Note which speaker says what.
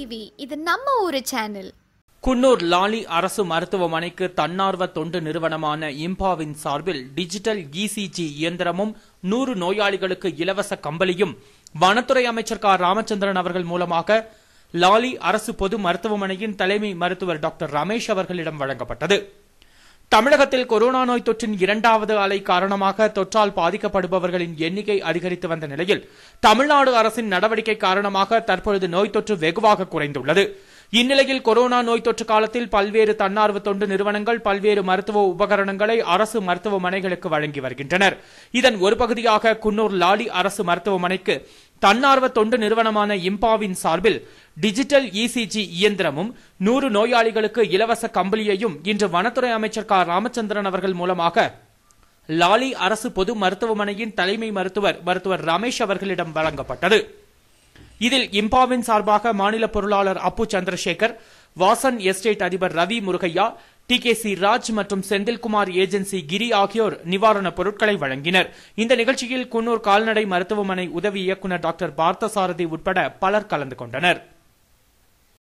Speaker 1: TV இது நம்ம ஒரு சேனல் குன்னூர் லாலி அரசு மருத்துவமனைக்கு தன்னார்வ தொண்டு நிறுவனமான இம்பாவின் சார்பில் டிஜிட்டல் இசிஜி இயந்திரமும் நூறு நோயாளிகளுக்கு இலவச கம்பளியும் வனத்துறை அமைச்சர் க ராமச்சந்திரன் அவர்கள் மூலமாக லாலி அரசு பொது மருத்துவமனையின் தலைமை மருத்துவர் டாக்டர் ரமேஷ் அவர்களிடம் வழங்கப்பட்டது தமிழகத்தில் கொரோனா நோய் தொற்றின் இரண்டாவது அலை காரணமாக தொற்றால் பாதிக்கப்படுபவர்களின் எண்ணிக்கை அதிகரித்து வந்த நிலையில் தமிழ்நாடு அரசின் நடவடிக்கை காரணமாக தற்பொழுது நோய் தொற்று வெகுவாக குறைந்துள்ளது இந்நிலையில் கொரோனா நோய் தொற்று காலத்தில் பல்வேறு தன்னார்வ தொண்டு நிறுவனங்கள் பல்வேறு மருத்துவ உபகரணங்களை அரசு மருத்துவமனைகளுக்கு வழங்கி வருகின்றனர் இதன் ஒரு பகுதியாக குன்னூர் லாலி அரசு மருத்துவமனைக்கு தன்னார்வ தொண்டு நிறுவனமான இம்பாவின் சார்பில் டிஜிட்டல் இசிஜி இயந்திரமும் நூறு நோயாளிகளுக்கு இலவச கம்பளியையும் இன்று வனத்துறை அமைச்சர் க ராமச்சந்திரன் அவர்கள் மூலமாக லாலி அரசு பொது மருத்துவமனையின் தலைமை மருத்துவர் மருத்துவர் ரமேஷ் அவர்களிடம் வழங்கப்பட்டது இதில் இம்பாவின் சார்பாக மாநில பொருளாளர் அப்பு சந்திரசேகர் வாசன் எஸ்டேட் அதிபர் Ravi Murugaiah T K C Raj மற்றும் செந்தில்குமார் ஏஜென்சி கிரி ஆகியோர் நிவாரணப் பொருட்களை வழங்கினர் இந்த நிகழ்ச்சியில் குன்னூர் கால்நடை மருத்துவமனை உதவி இயக்குநர் டாக்டர் பார்த்தசாரதி உட்பட பலர் கலந்து கொண்டனர்